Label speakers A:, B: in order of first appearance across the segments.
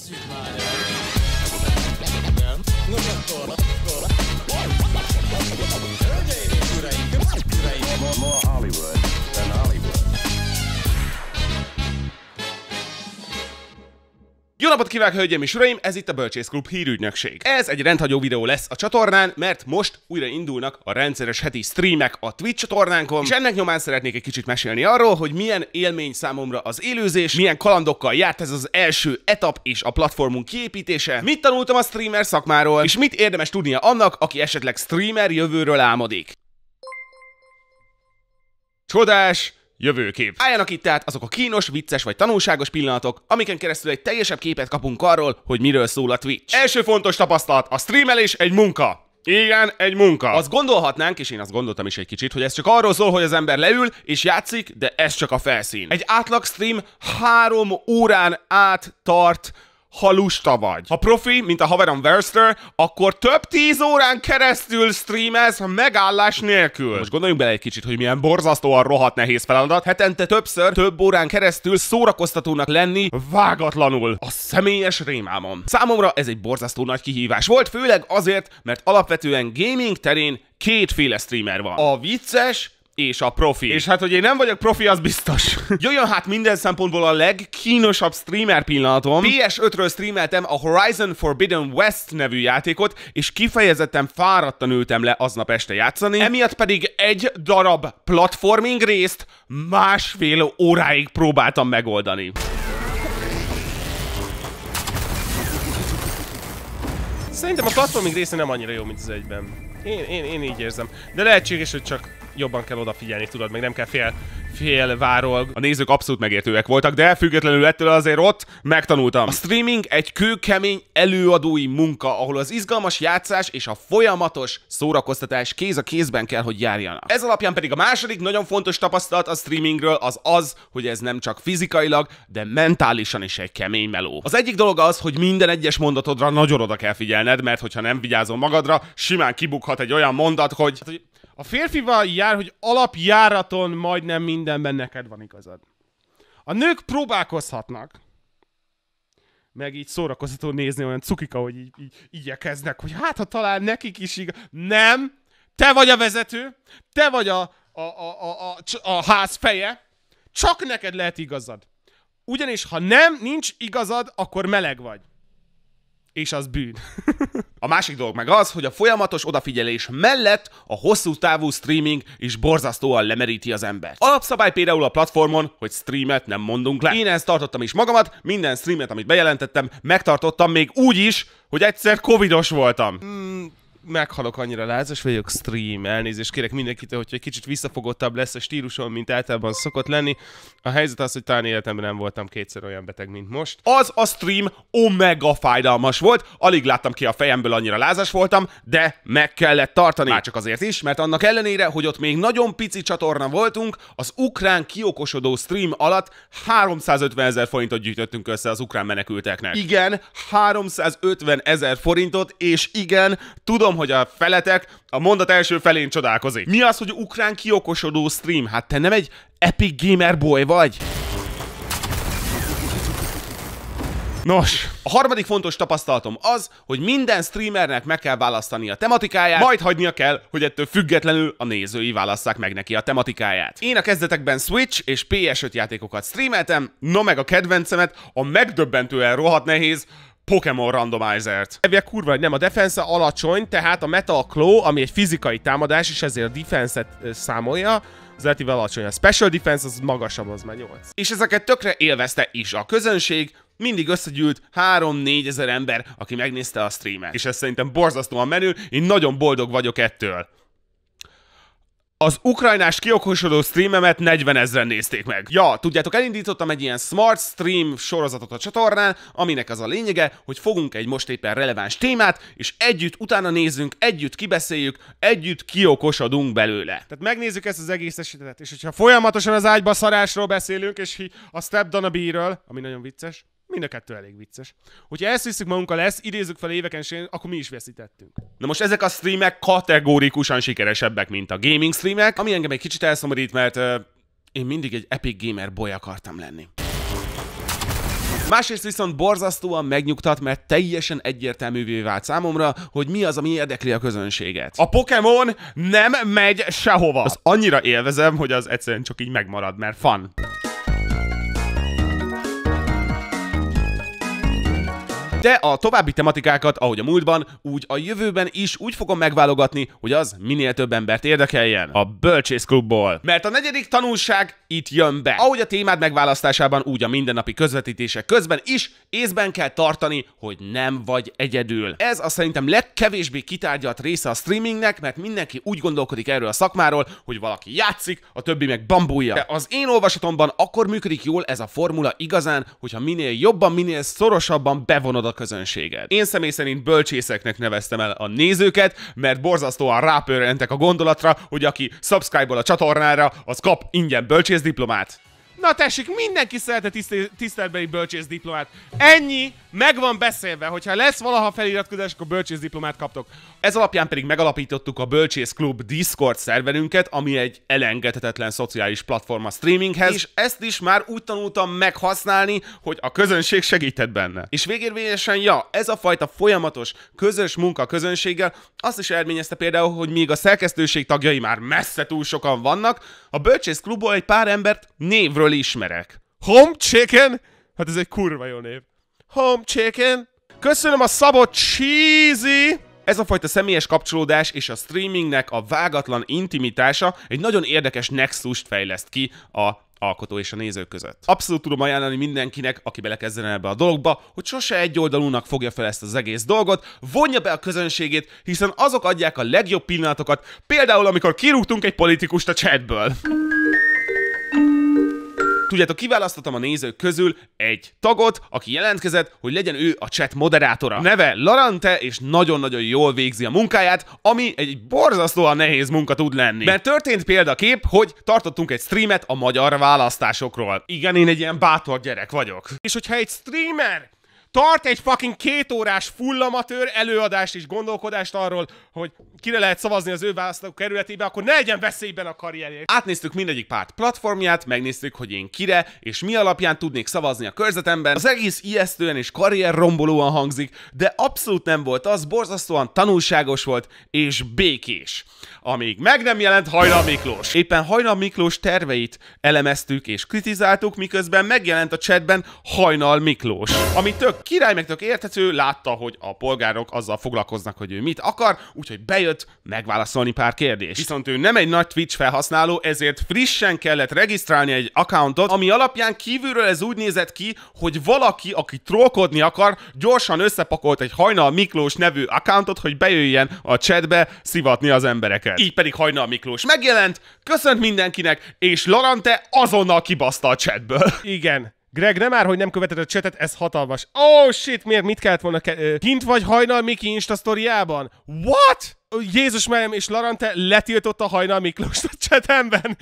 A: Süßmarder. Ne? Nur noch napot kívánok, hölgyeim és uraim! Ez itt a Bölcsész Klub hírügynökség. Ez egy rendhagyó videó lesz a csatornán, mert most újra indulnak a rendszeres heti streamek a Twitch csatornánkon, és ennek nyomán szeretnék egy kicsit mesélni arról, hogy milyen élmény számomra az élőzés, milyen kalandokkal járt ez az első etap és a platformunk kiépítése, mit tanultam a streamer szakmáról, és mit érdemes tudnia annak, aki esetleg streamer jövőről álmodik. Csodás! Jövőkép. Álljanak itt tehát azok a kínos, vicces vagy tanulságos pillanatok, amiken keresztül egy teljesebb képet kapunk arról, hogy miről szól a Twitch. Első fontos tapasztalat, a streamelés egy munka. Igen, egy munka. Azt gondolhatnánk, és én azt gondoltam is egy kicsit, hogy ez csak arról szól, hogy az ember leül és játszik, de ez csak a felszín. Egy átlag stream három órán át tart ha lusta vagy. Ha profi, mint a haverom Verster, akkor több tíz órán keresztül streamez, megállás nélkül. Most gondoljunk bele egy kicsit, hogy milyen borzasztóan rohadt nehéz feladat. Hetente többször, több órán keresztül szórakoztatónak lenni vágatlanul. A személyes rémálmom. Számomra ez egy borzasztó nagy kihívás volt, főleg azért, mert alapvetően gaming terén kétféle streamer van. A vicces és a profi. És hát, hogy én nem vagyok profi, az biztos. Jöjjön hát minden szempontból a legkínosabb streamer pillanatom. PS5-ről streameltem a Horizon Forbidden West nevű játékot, és kifejezetten fáradtan ültem le aznap este játszani, emiatt pedig egy darab platforming részt másfél óráig próbáltam megoldani. Szerintem a platforming része nem annyira jó, mint az egyben. Én, én, én így érzem. De lehetséges, hogy csak jobban kell odafigyelni, tudod, meg nem kell fél, fél várol. A nézők abszolút megértőek voltak, de függetlenül ettől azért ott megtanultam. A streaming egy kőkemény előadói munka, ahol az izgalmas játszás és a folyamatos szórakoztatás kéz a kézben kell, hogy járjanak. Ez alapján pedig a második nagyon fontos tapasztalat a streamingről az az, hogy ez nem csak fizikailag, de mentálisan is egy kemény meló. Az egyik dolog az, hogy minden egyes mondatodra nagyon oda kell figyelned, mert hogyha nem vigyázol magadra, simán kibukhat egy olyan mondat, hogy, hát, hogy a férfival jár, hogy alapjáraton majdnem mindenben neked van igazad. A nők próbálkozhatnak, meg így szórakoztató nézni olyan cukika, hogy így, így igyekeznek, hogy hát ha talán nekik is igaz. Nem! Te vagy a vezető, te vagy a, a, a, a, a, a ház feje, csak neked lehet igazad. Ugyanis, ha nem, nincs igazad, akkor meleg vagy és az bűn. a másik dolog meg az, hogy a folyamatos odafigyelés mellett a hosszú távú streaming is borzasztóan lemeríti az embert. Alapszabály például a platformon, hogy streamet nem mondunk le. Én ezt tartottam is magamat, minden streamet, amit bejelentettem, megtartottam még úgy is, hogy egyszer covidos voltam. Mm, meghalok annyira lázas vagyok, stream, elnézést kérek mindenkitől, hogyha egy kicsit visszafogottabb lesz a stílusom, mint általában szokott lenni. A helyzet az, hogy talán életemben nem voltam kétszer olyan beteg, mint most. Az a stream omega fájdalmas volt, alig láttam ki a fejemből, annyira lázas voltam, de meg kellett tartani. Már csak azért is, mert annak ellenére, hogy ott még nagyon pici csatorna voltunk, az ukrán kiokosodó stream alatt 350 ezer forintot gyűjtöttünk össze az ukrán menekülteknek. Igen, 350 ezer forintot, és igen, tudom, tudom, hogy a feletek a mondat első felén csodálkozik. Mi az, hogy ukrán kiokosodó stream? Hát te nem egy epic gamer boy vagy? Nos, a harmadik fontos tapasztalatom az, hogy minden streamernek meg kell választani a tematikáját, majd hagynia kell, hogy ettől függetlenül a nézői válasszák meg neki a tematikáját. Én a kezdetekben Switch és PS5 játékokat streameltem, no meg a kedvencemet, a megdöbbentően rohadt nehéz, Pokémon randomizert. Ebben kurva, nem, a defense alacsony, tehát a Metal Claw, ami egy fizikai támadás, és ezért a defense-et számolja, az letivel alacsony. A Special Defense az magasabb, az már 8. És ezeket tökre élvezte is a közönség, mindig összegyűlt 3-4 ezer ember, aki megnézte a streamet. És ez szerintem borzasztóan menő, én nagyon boldog vagyok ettől az ukrajnás kiokosodó streamemet 40 ezeren nézték meg. Ja, tudjátok, elindítottam egy ilyen Smart Stream sorozatot a csatornán, aminek az a lényege, hogy fogunk egy most éppen releváns témát, és együtt utána nézzünk, együtt kibeszéljük, együtt kiokosodunk belőle. Tehát megnézzük ezt az egész esetet, és hogyha folyamatosan az ágyba szarásról beszélünk, és a Step Donna ről ami nagyon vicces, Mind a kettő elég vicces. Hogyha ezt hiszük magunkkal, lesz, idézzük fel éveken sén, akkor mi is veszítettünk. Na most ezek a streamek kategórikusan sikeresebbek, mint a gaming streamek, ami engem egy kicsit elszomorít, mert uh, én mindig egy epic gamer boy akartam lenni. Másrészt viszont borzasztóan megnyugtat, mert teljesen egyértelművé vált számomra, hogy mi az, ami érdekli a közönséget. A Pokémon nem megy sehova. Az annyira élvezem, hogy az egyszerűen csak így megmarad, mert fan. De a további tematikákat, ahogy a múltban, úgy a jövőben is úgy fogom megválogatni, hogy az minél több embert érdekeljen. A Bölcsész Klubból. Mert a negyedik tanulság itt jön be. Ahogy a témád megválasztásában, úgy a mindennapi közvetítések közben is észben kell tartani, hogy nem vagy egyedül. Ez a szerintem legkevésbé kitárgyalt része a streamingnek, mert mindenki úgy gondolkodik erről a szakmáról, hogy valaki játszik, a többi meg bambulja. De az én olvasatomban akkor működik jól ez a formula igazán, hogyha minél jobban, minél szorosabban bevonod a a közönséged. Én személy szerint bölcsészeknek neveztem el a nézőket, mert borzasztóan rápörrentek a gondolatra, hogy aki subscribe-ol a csatornára, az kap ingyen bölcsész diplomát. Na tessék, mindenki szerette tisztel- tiszteletbeli bölcsészdiplomát. Ennyi, meg van beszélve, hogyha lesz valaha feliratkozás, akkor bölcsészdiplomát kaptok. Ez alapján pedig megalapítottuk a Bölcsész Klub Discord szerverünket, ami egy elengedhetetlen szociális platforma streaminghez, és ezt is már úgy tanultam meghasználni, hogy a közönség segített benne. És végérvényesen, ja, ez a fajta folyamatos közös munka közönséggel azt is eredményezte például, hogy még a szerkesztőség tagjai már messze túl sokan vannak, a Bölcsész Klubból egy pár embert névről Erről ismerek. Home chicken? Hát ez egy kurva jó név. Home chicken? Köszönöm a szabot, cheesy! Ez a fajta személyes kapcsolódás és a streamingnek a vágatlan intimitása egy nagyon érdekes nexust fejleszt ki a alkotó és a néző között. Abszolút tudom ajánlani mindenkinek, aki belekezdene ebbe a dologba, hogy sose egy oldalúnak fogja fel ezt az egész dolgot, vonja be a közönségét, hiszen azok adják a legjobb pillanatokat, például amikor kirúgtunk egy politikust a chatből tudjátok, kiválasztottam a nézők közül egy tagot, aki jelentkezett, hogy legyen ő a chat moderátora. Neve Larante, és nagyon-nagyon jól végzi a munkáját, ami egy borzasztóan nehéz munka tud lenni. Mert történt példakép, hogy tartottunk egy streamet a magyar választásokról. Igen, én egy ilyen bátor gyerek vagyok. És hogyha egy streamer Tart egy fucking kétórás full amatőr előadást és gondolkodást arról, hogy kire lehet szavazni az ő választó kerületébe, akkor ne legyen veszélyben a karrierjét. Átnéztük mindegyik párt platformját, megnéztük, hogy én kire és mi alapján tudnék szavazni a körzetemben. Az egész ijesztően és karrierrombolóan hangzik, de abszolút nem volt az, borzasztóan tanulságos volt és békés. Amíg meg nem jelent Hajna Miklós. Éppen Hajna Miklós terveit elemeztük és kritizáltuk, miközben megjelent a chatben Hajnal Miklós, ami tök Király meg tök értető, látta, hogy a polgárok azzal foglalkoznak, hogy ő mit akar, úgyhogy bejött megválaszolni pár kérdést. Viszont ő nem egy nagy Twitch felhasználó, ezért frissen kellett regisztrálni egy accountot, ami alapján kívülről ez úgy nézett ki, hogy valaki, aki trollkodni akar, gyorsan összepakolt egy Hajnal Miklós nevű accountot, hogy bejöjjen a chatbe szivatni az embereket. Így pedig Hajnal Miklós megjelent, köszönt mindenkinek, és Larante azonnal kibaszta a chatből. Igen, Greg, nem már, hogy nem követed a csetet, ez hatalmas. Oh shit, miért mit kellett volna ke- Kint vagy hajnal Miki Insta sztoriában? What? Jézus merem és Larante a hajnal Miklós a csetemben.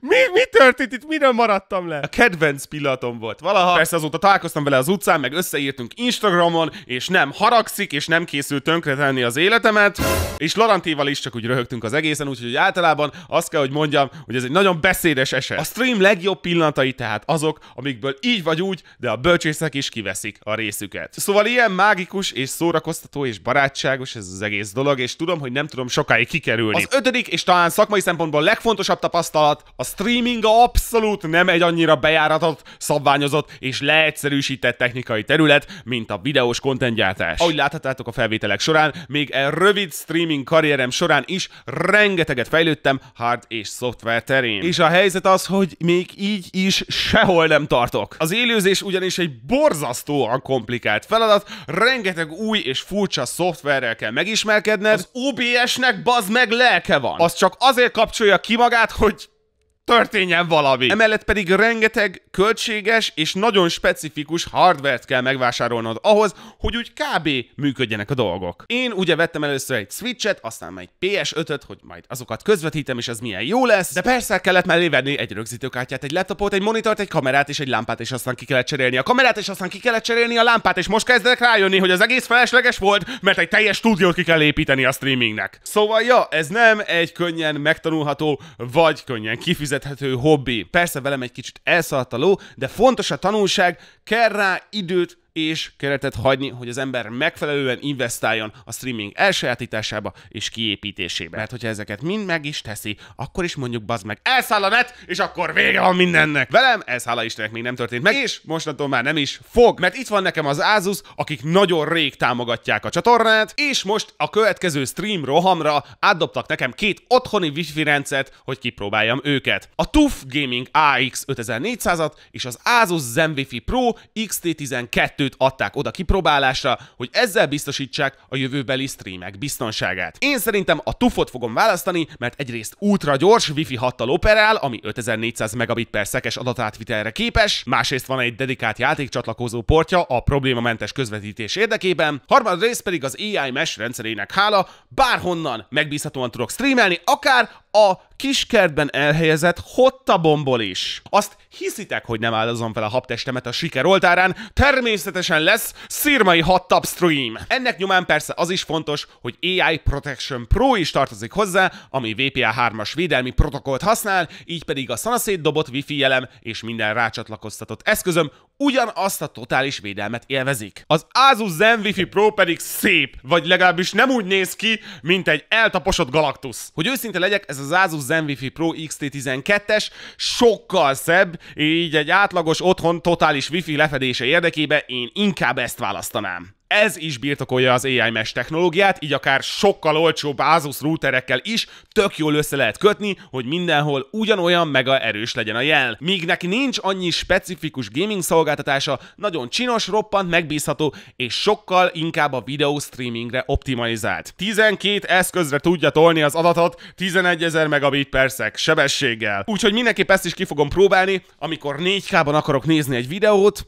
A: Mi, mi történt itt? Miről maradtam le? A kedvenc pillanatom volt valaha. Persze azóta találkoztam vele az utcán, meg összeírtunk Instagramon, és nem haragszik, és nem készül tönkretenni az életemet. És Larantéval is csak úgy röhögtünk az egészen, úgyhogy általában azt kell, hogy mondjam, hogy ez egy nagyon beszédes eset. A stream legjobb pillanatai tehát azok, amikből így vagy úgy, de a bölcsészek is kiveszik a részüket. Szóval ilyen mágikus és szórakoztató és barátságos ez az egész dolog, és tudom, hogy nem tudom sokáig kikerülni. Az ötödik és talán szakmai szempontból legfontosabb tapasztalat alatt a streaming abszolút nem egy annyira bejáratott, szabványozott és leegyszerűsített technikai terület, mint a videós kontentgyártás. Ahogy láthatátok a felvételek során, még e rövid streaming karrierem során is rengeteget fejlődtem hard és szoftver terén. És a helyzet az, hogy még így is sehol nem tartok. Az élőzés ugyanis egy borzasztóan komplikált feladat, rengeteg új és furcsa szoftverrel kell megismerkedned, az OBS-nek bazd meg lelke van. Az csak azért kapcsolja ki magát, hogy történjen valami. Emellett pedig rengeteg költséges és nagyon specifikus hardvert kell megvásárolnod ahhoz, hogy úgy kb. működjenek a dolgok. Én ugye vettem először egy Switch-et, aztán egy PS5-öt, hogy majd azokat közvetítem, és ez milyen jó lesz, de persze kellett mellé venni egy rögzítőkártyát, egy laptopot, egy monitort, egy kamerát és egy lámpát, és aztán ki kellett cserélni a kamerát, és aztán ki kellett cserélni a lámpát, és most kezdek rájönni, hogy az egész felesleges volt, mert egy teljes stúdiót ki kell építeni a streamingnek. Szóval ja, ez nem egy könnyen megtanulható, vagy könnyen kifizet megfizethető hobbi. Persze velem egy kicsit elszaladt a ló, de fontos a tanulság, kell rá időt, és keretet hagyni, hogy az ember megfelelően investáljon a streaming elsajátításába és kiépítésébe. Mert hogyha ezeket mind meg is teszi, akkor is mondjuk bazd meg, elszáll a net, és akkor vége van mindennek. Velem ez hála Istennek még nem történt meg, és mostantól már nem is fog, mert itt van nekem az Asus, akik nagyon rég támogatják a csatornát, és most a következő stream rohamra átdobtak nekem két otthoni wifi rendszert, hogy kipróbáljam őket. A TUF Gaming AX 5400-at és az Asus ZenWifi Pro XT12 2-t adták oda kipróbálásra, hogy ezzel biztosítsák a jövőbeli streamek biztonságát. Én szerintem a tufot fogom választani, mert egyrészt ultra gyors, Wi-Fi 6-tal operál, ami 5400 megabit per szekes adatátvitelre képes, másrészt van egy dedikált játékcsatlakozó portja a problémamentes közvetítés érdekében, harmadrészt pedig az AI Mesh rendszerének hála, bárhonnan megbízhatóan tudok streamelni, akár a kiskertben elhelyezett hottabomból is. Azt hiszitek, hogy nem áldozom fel a habtestemet a siker oltárán, természetesen lesz szirmai hottab stream. Ennek nyomán persze az is fontos, hogy AI Protection Pro is tartozik hozzá, ami VPA3-as védelmi protokollt használ, így pedig a szanaszét dobott wifi jelem és minden rácsatlakoztatott eszközöm ugyanazt a totális védelmet élvezik. Az Asus Zenwifi Pro pedig szép, vagy legalábbis nem úgy néz ki, mint egy eltaposott Galactus. Hogy őszinte legyek, ez az Asus Zenwifi Pro XT12-es sokkal szebb, így egy átlagos otthon totális wifi lefedése érdekében én inkább ezt választanám ez is birtokolja az AI Mesh technológiát, így akár sokkal olcsóbb Asus routerekkel is tök jól össze lehet kötni, hogy mindenhol ugyanolyan mega erős legyen a jel. Míg neki nincs annyi specifikus gaming szolgáltatása, nagyon csinos, roppant, megbízható és sokkal inkább a videó streamingre optimalizált. 12 eszközre tudja tolni az adatot 11 ezer megabit per szek sebességgel. Úgyhogy mindenképp ezt is ki fogom próbálni, amikor 4K-ban akarok nézni egy videót,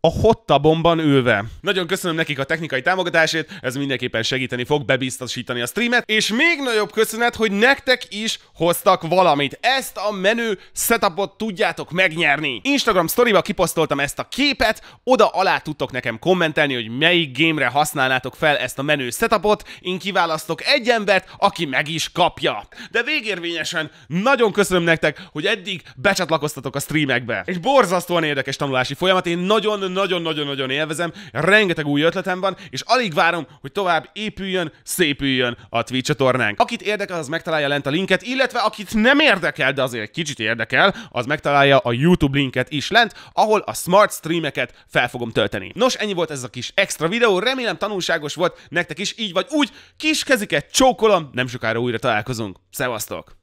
A: a hottabomban ülve. Nagyon köszönöm nekik a technikai támogatásért, ez mindenképpen segíteni fog bebiztosítani a streamet, és még nagyobb köszönet, hogy nektek is hoztak valamit. Ezt a menő setupot tudjátok megnyerni. Instagram storyba kiposztoltam ezt a képet, oda alá tudtok nekem kommentelni, hogy melyik gémre használnátok fel ezt a menő setupot, én kiválasztok egy embert, aki meg is kapja. De végérvényesen nagyon köszönöm nektek, hogy eddig becsatlakoztatok a streamekbe. Egy borzasztóan érdekes tanulási folyamat, én nagyon nagyon-nagyon-nagyon élvezem, rengeteg új ötletem van, és alig várom, hogy tovább épüljön, szépüljön a Twitch csatornánk. Akit érdekel, az megtalálja lent a linket, illetve akit nem érdekel, de azért kicsit érdekel, az megtalálja a YouTube linket is lent, ahol a smart streameket fel fogom tölteni. Nos, ennyi volt ez a kis extra videó, remélem tanulságos volt nektek is, így vagy úgy, kis keziket csókolom, nem sokára újra találkozunk. Szevasztok!